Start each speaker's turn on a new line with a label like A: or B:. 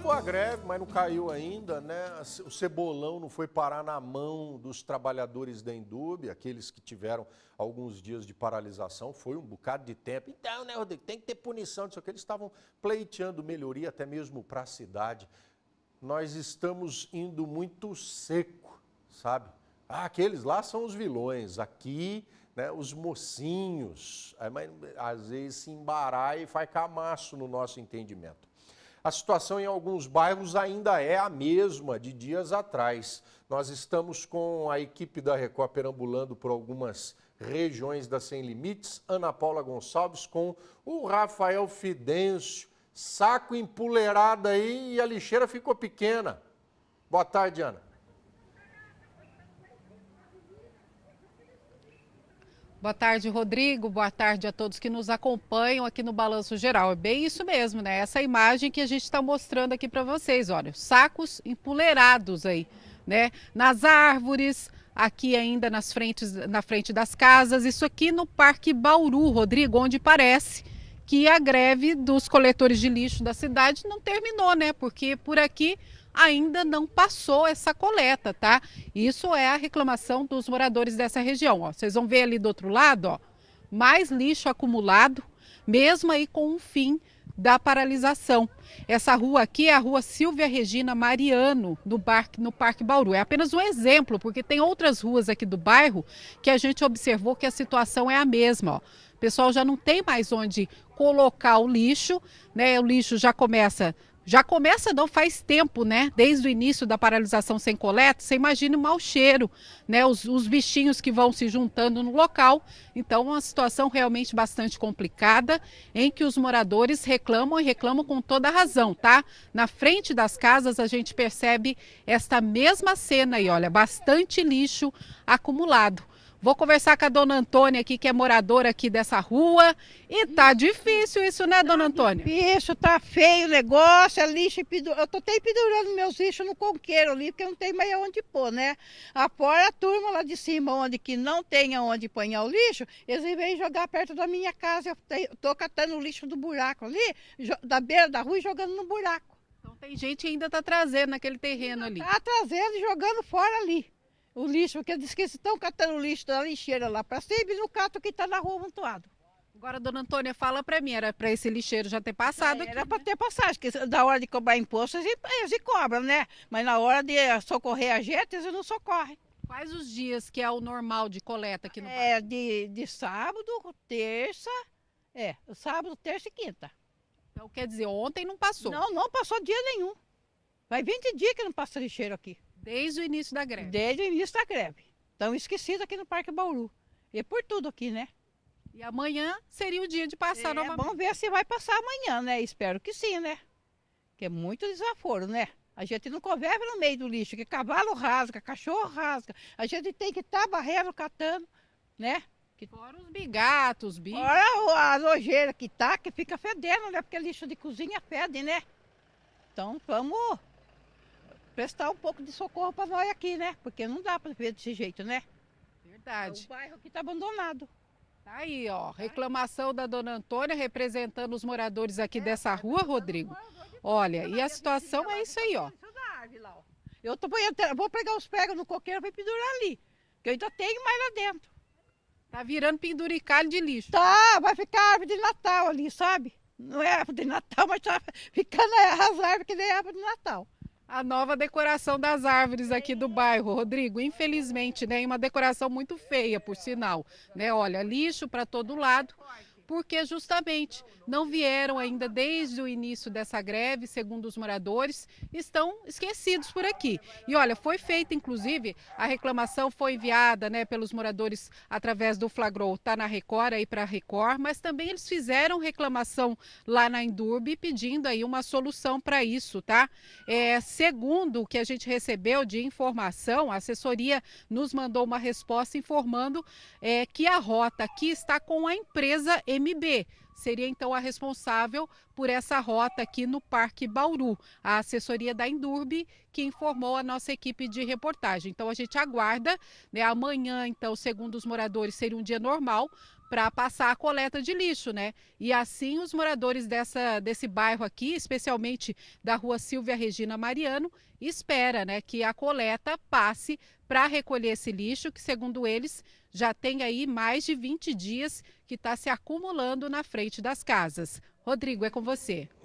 A: Acabou a greve, mas não caiu ainda, né? O cebolão não foi parar na mão dos trabalhadores da Endub, aqueles que tiveram alguns dias de paralisação, foi um bocado de tempo. Então, né, Rodrigo, tem que ter punição disso aqui. Eles estavam pleiteando melhoria até mesmo para a cidade. Nós estamos indo muito seco, sabe? Ah, aqueles lá são os vilões, aqui, né, os mocinhos. Aí, é, mas, às vezes se embaralha e faz camaço no nosso entendimento. A situação em alguns bairros ainda é a mesma de dias atrás. Nós estamos com a equipe da Record perambulando por algumas regiões da Sem Limites. Ana Paula Gonçalves com o Rafael Fidêncio. Saco empoleirado aí e a lixeira ficou pequena. Boa tarde, Ana.
B: Boa tarde, Rodrigo. Boa tarde a todos que nos acompanham aqui no Balanço Geral. É bem isso mesmo, né? Essa é imagem que a gente está mostrando aqui para vocês, olha, sacos empoleirados aí, né? Nas árvores, aqui ainda nas frentes, na frente das casas. Isso aqui no Parque Bauru, Rodrigo, onde parece que a greve dos coletores de lixo da cidade não terminou, né? Porque por aqui ainda não passou essa coleta, tá? Isso é a reclamação dos moradores dessa região. Ó. Vocês vão ver ali do outro lado, ó, mais lixo acumulado, mesmo aí com o fim da paralisação. Essa rua aqui é a rua Silvia Regina Mariano, no, bar, no Parque Bauru. É apenas um exemplo, porque tem outras ruas aqui do bairro que a gente observou que a situação é a mesma. Ó. O pessoal já não tem mais onde colocar o lixo, né? O lixo já começa já começa não faz tempo, né? Desde o início da paralisação sem coleta, você imagina o mau cheiro, né? Os, os bichinhos que vão se juntando no local. Então, uma situação realmente bastante complicada, em que os moradores reclamam e reclamam com toda a razão, tá? Na frente das casas, a gente percebe esta mesma cena aí, olha, bastante lixo acumulado. Vou conversar com a dona Antônia aqui, que é moradora aqui dessa rua. E tá difícil isso, né, dona tá Antônia? Isso, tá feio o negócio, é lixo
C: Eu tô até pendurando meus lixos no conqueiro ali, porque não tem mais onde pôr, né? Afora a turma lá de cima, onde que não tem onde apanhar o lixo, eles vêm jogar perto da minha casa. Eu tô catando o lixo do buraco ali, da beira da rua e jogando no buraco. Então tem gente que ainda tá trazendo naquele terreno ali. Tá trazendo e jogando fora ali o lixo, porque eles que estão catando lixo da lixeira lá para cima e não cato que está na rua amontoado. Agora, dona Antônia, fala para mim, era para esse lixeiro já ter passado. É, era para né? ter passado, porque da hora de cobrar imposto, eles, cobram, né? Mas na hora de eh, socorrer a gente, eles não socorrem. Quais os dias que é o normal de coleta aqui no é, bairro? É, de, de sábado, terça, é, sábado, terça e quinta. Então quer dizer, ontem não passou? Não, não passou dia nenhum. Vai 20 dias que não passa lixeiro aqui. Desde o início da greve? Desde o início da greve. Estão esquecidos aqui no Parque Bauru. E por tudo aqui, né? E amanhã seria o dia de passar é, novamente. Vamos ver se vai passar amanhã, né? Espero que sim, né? Que é muito desaforo, né? A gente não converve no meio do lixo, que cavalo rasga, cachorro rasga. A gente tem que estar tá barrendo, catando, né? Que... Fora os bigatos, bichos. Fora a lojeira que tá, que fica fedendo, né? Porque lixo de cozinha fede, né? Então vamos prestar um pouco de socorro para nós aqui, né? Porque não dá para ver
B: desse jeito, né? Verdade. É o bairro que está abandonado. Tá aí, ó, reclamação da dona Antônia representando os moradores aqui é, dessa rua, Rodrigo. Olha, e a situação é isso aí, ó. Eu tô, vou pegar os pregos no coqueiro e pendurar
C: ali, que eu ainda tenho mais lá dentro. Tá virando penduricalho de lixo. Tá, vai ficar árvore de Natal ali, sabe? Não é árvore de Natal, mas tá ficando as árvores que
B: nem árvore de Natal. A nova decoração das árvores aqui do bairro, Rodrigo. Infelizmente, né, uma decoração muito feia, por sinal, né? Olha, lixo para todo lado porque justamente não vieram ainda desde o início dessa greve, segundo os moradores, estão esquecidos por aqui. E olha, foi feita inclusive a reclamação foi enviada, né, pelos moradores através do Flagrou, tá na Record aí para Record, mas também eles fizeram reclamação lá na Indurbe pedindo aí uma solução para isso, tá? É, segundo o que a gente recebeu de informação, a assessoria nos mandou uma resposta informando é, que a rota aqui está com a empresa M MB Seria então a responsável por essa rota aqui no Parque Bauru, a assessoria da Indurbe, que informou a nossa equipe de reportagem. Então a gente aguarda, né? Amanhã, então, segundo os moradores, seria um dia normal, para passar a coleta de lixo, né? E assim os moradores dessa, desse bairro aqui, especialmente da rua Silvia Regina Mariano, espera, né, que a coleta passe para recolher esse lixo, que segundo eles já tem aí mais de 20 dias que está se acumulando na frente das casas. Rodrigo, é com você.